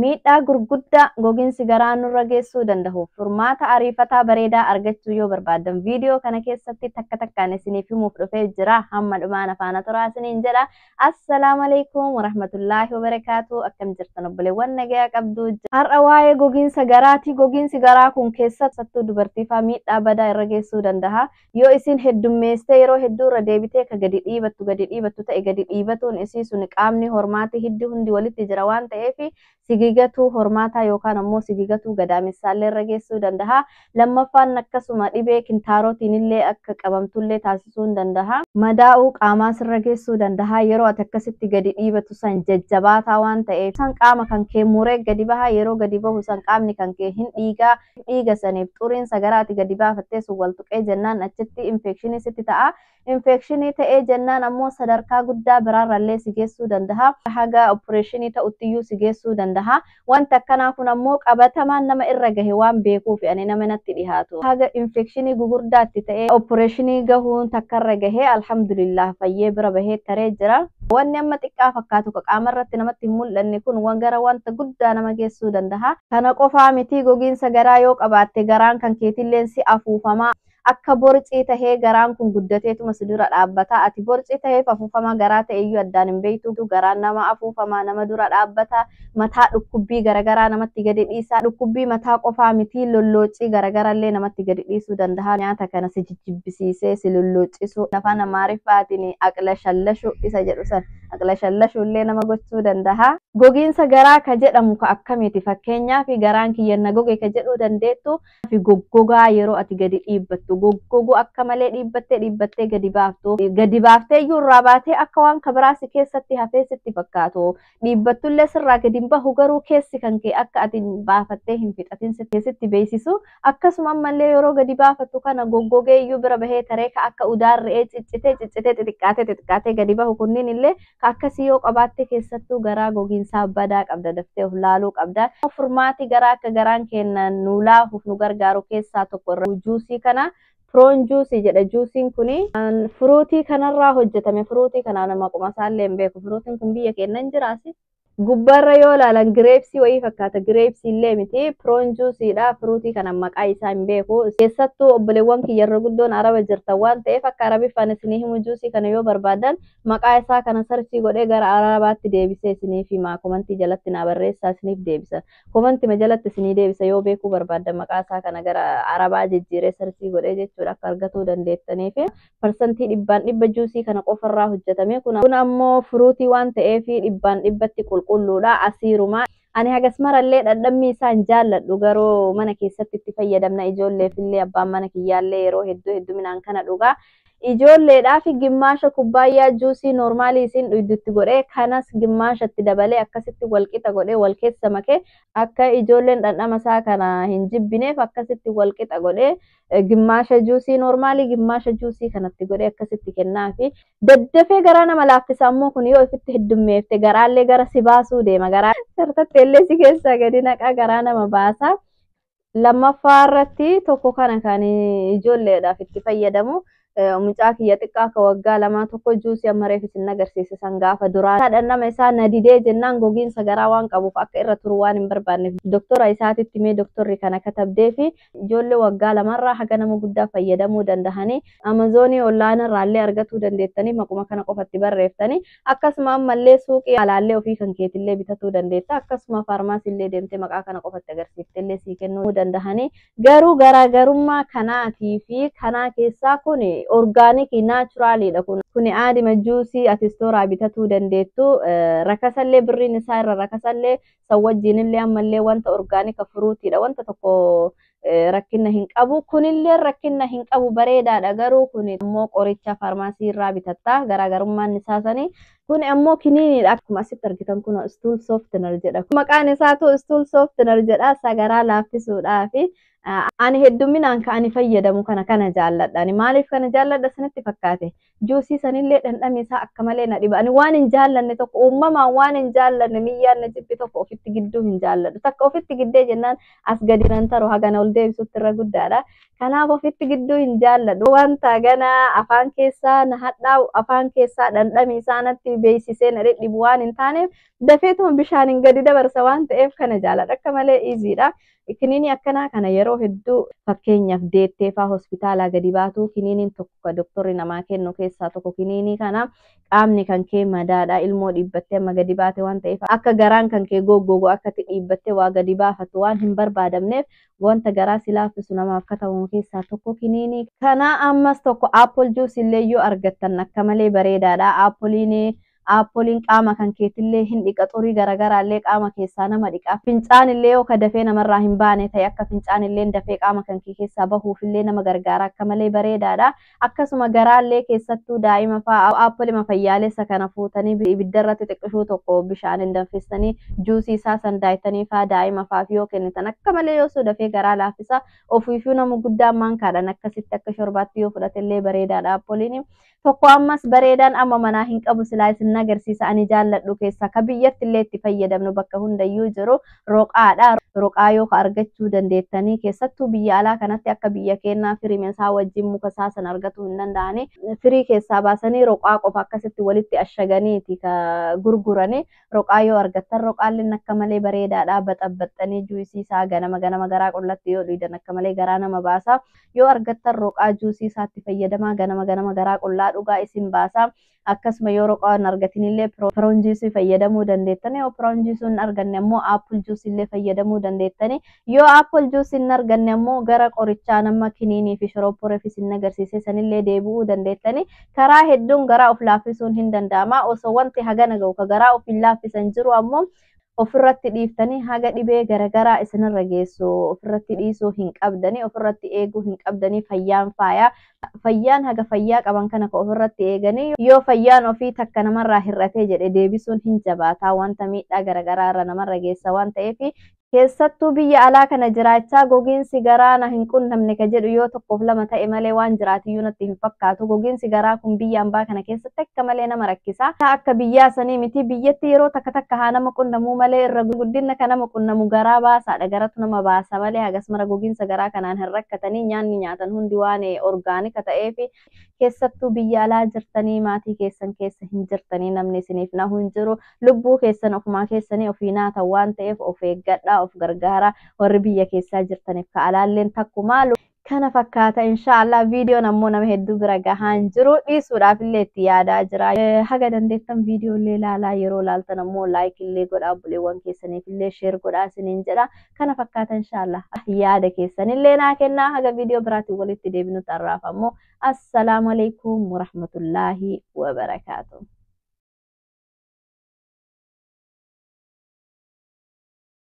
Mita gurguddaa gogiinsi garaa nurra geessuu danda'u furmaata ariifataa bareedaa argachuu yoo barbaaddan viidiyoo kana keessatti takka takkaan isiniif himuuf dhufee jira hamma dhumaan afaana toraa isiniin jedha assalaamu alaikum warahmatullaahi wabarakaatu akkam jirtan obboleewwan nagayaa qabdu har'a waa'ee gogiinsa garaati gogiinsi garaa kun keessattuu dubartiifaa miidhaa badaa irra geessuu danda'a yoo isin heddummeessite yeroo hedduu irra deebitee ka gadi dhiibattu gadi dhiibattu ta'e gadi dhiibatuun isii sun qaamni hormaati hundi walitti tijerawan tefi. ta'eef sigigatuu hormaataa yookaan ammoo sigigatuu gadaamessaallee irra geessuu Lammaffaan akkasuma dhibee taasisuu ni qaamaas irra geessuu Yeroo ati akkasitti gadi dhiibatu san waan ta'eef qaama kan kee muree gadi baha yeroo gadi bahu qaamni kan kee hin dhiiga saniif garaati gadi wal tuqee jennaan achitti infekshinii sitti ta'a. Infekshinii ta'ee jennaan ammoo sadarkaa guddaa biraarrallee si geessuu danda'a. Haga danda'a. baha. akkanaa kun ammoo qabatamaan nama irra gahe waan beekuuf ani nama natti dhihaatu. Haga infekshinii gugurdaatti ta'ee opporeeshinii gahuun takkarra gahee alhamdulillah fayyee bira bahee taree jira. Wanni amma xiqqaa fakkaatu qaama irratti namatti hin mul'anne kun gara wanta guddaa nama geessuu danda'a. Kana qofaa miti gogiinsa garaa yoo qabaatte garaan kan keetilleen afuufama. akka borcii tahee garaan kun guddateetuma si dura dhaabbata ati borcii taheef afuufama garaa ta'eyyuu addaan hin beektu garaan nama afuufama nama dura dhaabbata mataa dhukkubbii garagaraa namatti gadi dhiisa dhukkubbii mataa qofaa miti lolloocii garagaraa namatti gadi dhiisuu danda'a nyaata kana si jijjibbisiisee si lolloocisu afaan amaariffaatiin aqla shallashu isa jedhu san aqla shallashu illee nama gochuu danda'a gogiinsa garaa ka jedhamu ka akkamiiti fakkeenyaaf garaan kiyyanna goge ka jedhuu dandeettu fi goggogaa yeroo ati gadi dhiibbattu goggoguu akka malee dhiibbattee dhiibbattee gadi baaftu gadi baaftee iyyuu irraa baatee akka waan kabiraa keessatti hafee sitti fakkaatu dhiibbattullee gadi bahu garuu keessi kan akka ati baafattee hin fixatin sitti beeksisu akkasuma ammallee yeroo gadi baafattu kana goggogee iyyuu bira bahee taree akka ciccitee ciccitee xixiqqaatee gadi bahu illee akkasii yoo qabaatte keessattuu garaa gogiinsaa badaa qabda furmaati garaa nuulaa nu gargaaru keessaa tokko irra kana firoon juusii jedha. Juusiin kun furuutii kanarraa hojjetame. Furuutii kanaa nama qoma isaallee hin beeku. Furuutiin kun biyya keenya hin jiraasi. Gubbarra yoo ilaalan gireepsii wayii fakkaata. Gireepsii illee miti. Piroon juusiidha. Firuutii kana maqaa isaa hin beeku. Keessattuu obboleewwan kiyya yeroo araba jirtan waan ta'eef akka arabiffaan isinii himu juusii kana yoo barbaadan maqaa isaa kana sarsii godhee gara arabaatti deebisee isiniif himaa. Komantii jalatti naa barreessaa deebisa. jalatti deebisa yoo beekuu maqaa isaa kana gara arabaa jijjiiree sarsii godhee jechuudha akka argatuu dandeettaniif. Parsantii dhibbaan dhibba juusii kana qofarraa hojjetame. Kun ammoo firuutii qulqulluudha asiiruma. Ani hagas marallee dhandhammii isaan jaalladhu garoo mana keessatti itti fayyadamna ijoolleef illee abbaan mana kiyyaallee yeroo hedduu hedduminaan kana dhugaa. Ijoolleedhaaf gimmaasha kubbaayyaa juusii noormaalii isiin dhugdutti godhee kanas gimmaashatti dabalee akkasitti walqixa godhee wal keessa makee akka ijoolleen dhandhama isaa kana hin jibbineef akkasitti walqixa godhee gimmaasha juusii noormaalii gimmaasha juusii kanatti godhee akkasitti kennaa fi daddafee garaa nama laaffisa ammoo kun yoo ifitti heddummeefte garaallee gara si baasuu deema garaa sartatti illee keessaa gadi naqaa garaa nama baasa. Lammaffaa irratti tokko kana kan ijoolleedhaaf itti fayyadamu. mucaa kiyya xiqqaa ka waggaa lamaa tokko juusii amma reef isin agarsiise san gaafa duraa dhandhama isaa na didee jennaan gogiin sagaraa waan qabuuf akka irra turu waan hin barbaanneef doktora isaatitti mee doktorri kana katabdee fi ijoollee waggaa lamarraa haga nama guddaa fayyadamuu dandahanii amazoonii olaanaarraallee argatuu dandeettanii maquma kana qofatti barreeftanii akkasuma ammallee suuqii alaallee ofii kan keetillee bitatuu dandeetta akkasuma faarmaasiillee deemtee maqaa kana qofatti agarsiiftellee sii kennuu dandahanii orgaanikii naachuraaliidha kun kuni aadima juusii ati bitatuu dandeettu eh, rakasallee birriin isaa irra rakasallee san wajjiinillee ammallee wanta orgaanika furuutiidha wanta tokko eh, rakkinna hin qabu kunillee rakkinna hin qabu bareedaadha garuu kun immoo qoricha faarmaasii irraa bitatta garaagarummaan isaa Kun ammoo kiniiniidha. Akkuma asitti argitan kun istuul sooftinar jedha. Maqaan isaatu istuul sooftinar jedha. Sagaraa laaffisuudhaa fi ani heddumminaan kan ani fayyadamu kana kana maaliif kana jaalladha sanitti fakkaate? Juusii dhandhami isaa akka malee na dhiba. waan hin jaallanne tokko uumamaan waan hin jaallanne jibbi tokko ofitti gidduu hin jaalladhu. Takka ofitti giddee jennaan as hagana ol irra guddaadha. Kanaaf ofitti gidduu hin jaalladhu. Wanta afaan keessaa na hadhaa'u afaan keessaa dhandhami beeksisee na dhedhibu waan hin taaneef dafeetuma bishaaniin gadi dabarsa waan ta'eef kana jaaladha akka malee iziidha. Kiniinii akkanaa kana yeroo hedduu fakkeenyaaf deettee fa'aa gadi baatuu kiniiniin tokko doktorri namaa kennu keessaa tokko kiniinii kana qaamni kan kee madaadha ilmoo dhiibbattee amma gadi baate waan ta'eef akka garaan kan kee dhiibbattee waa gadi baafatu waan hin barbaadamneef wanta garaa keessaa tokko kiniinii. Kanaa ammas tokko juus illee yoo argattan akka malee bareedaadha Aappoliin qaama kan keetillee hin dhiqa xurii garaagaraallee qaama keessaa nama dhiqa. Fincaan illee yoo dafee namarraa hin baane ta'e akka fincaan illee dafee qaama kan keessaa bahuufillee nama gargaara akka malee bareedaadha. Akkasuma garaallee keessattuu daa'ima fa'aa aappolima fayyaalessa kana fuutanii ibiddarratti xiqqishuu tokko bishaan hin danfistanii juusii isaa sandaayitanii fa'aa daa'ima fa'aaf yoo kennitan akka malee yoo dafee garaa laaffisa ofiifuu nama guddaa ammaan kaadhan akkasitti akka shorbaatti yoo fudhatellee bareedaadha Tokko ammas bareedaan agarsiisa ani jaalladhu keessa ka biyyatti illee itti fayyadamnu bakka hundayyuu jiru roqaadha. Roqaa yoo argachuu dandeettanii keessattuu biyya alaa kanatti akka biyya kennaa firii meesaa wajjin muka saasan argatu hin danda'ani firii keessaa baasanii roqaa qofa akkasitti walitti ashaganiiti ka gurgurani roqaa yoo argattan roqaalleen akka malee bareedaadha baxabbaxxanii juusii isaa ganama ganama garaa qullatti yoo dhiidan akka malee garaa nama baasa yoo argattan roqaa juusii isaatti fayyadamaa ganama ganama garaa qullaa dhugaa isin baasa akkasuma yoo roqaa argatan argatinillee piroonjiisii fayyadamuu dandeettani yoo piroonjii sun arganne immoo aappul juusii illee fayyadamuu dandeettani yoo aappul juusii hin arganne immoo gara qorichaa nama kiniinii fi shorooporeefis hin agarsiise sanillee deebi'uu dandeettani karaa hedduun garaa of laaffisuun hin danda'ama osoo wanti hagana ga'u ka garaa of hin laaffisan jiru ammoo ofirratti dhiiftanii haga dhibee garagaraa isinirra geessu ofirratti dhiisuu hin qabdani ofirratti eeguu hin qabdanii fayyaan faayaa fayyaan haga fayyaa qaban kana ka ofirratti eeganii yoo fayyaan ofii takka namarraa hir'atee jedhe deebisuun hin jabaataa wanta miidhaa garagaraa namarra geessa waan Keessattuu biyya alaa kana jiraachaa gogiinsi garaana na hin qunnamne ka jedhu yoo tokkoof lama ta'e malee waan jiraatiyyuu natti hin fakkaatu. Gogiinsi garaa kun biyya ambaa kana keessatti akka malee nama rakkisa. Akka biyyaa sanii miti biyyatti yeroo takka takka haa nama qunnamuu malee irra guddina kan nama qunnamu garaa baasaadha. Garatu nama baasa malee hagas mara gogiinsa garaa kanaan hin rakkatanii nyaanni nyaatan hundi waan orgaanika ta'eefi keessattuu biyya alaa jirtanii maatii keessan keessa hin jirtanii namni isiniif nahu hin jiru lubbuu keessan ofumaa keessanii ofii naatan waan ta'eef of eeggadhaa of gargaaraa warri biyya keessaa jirtaniif ka alaalleen takkumaa kana fakkaata inshaallah viidiyoon ammoo nama hedduu bira gahaan jiru dhiisuudhaaf illee itti yaadaa jira eh, haga dandeettan viidiyoo illee laalaa yeroo laaltan ammoo laayik illee godhaa buleewwan keessaniif illee sheer godhaa isiniin jedha kana fakkaata inshaallah ah, yaada keessan illee naa kennaa haga viidiyoo biraatiin walitti deebinu tarraaf ammoo assalaamu alaikum warahmatullaahi wabarakaatu.